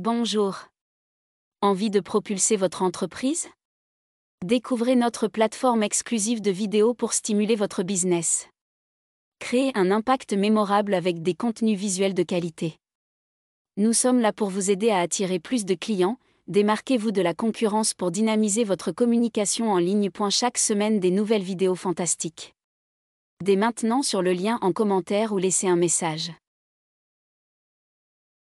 Bonjour. Envie de propulser votre entreprise Découvrez notre plateforme exclusive de vidéos pour stimuler votre business. Créez un impact mémorable avec des contenus visuels de qualité. Nous sommes là pour vous aider à attirer plus de clients, démarquez-vous de la concurrence pour dynamiser votre communication en ligne. Chaque semaine des nouvelles vidéos fantastiques. Dès maintenant sur le lien en commentaire ou laissez un message.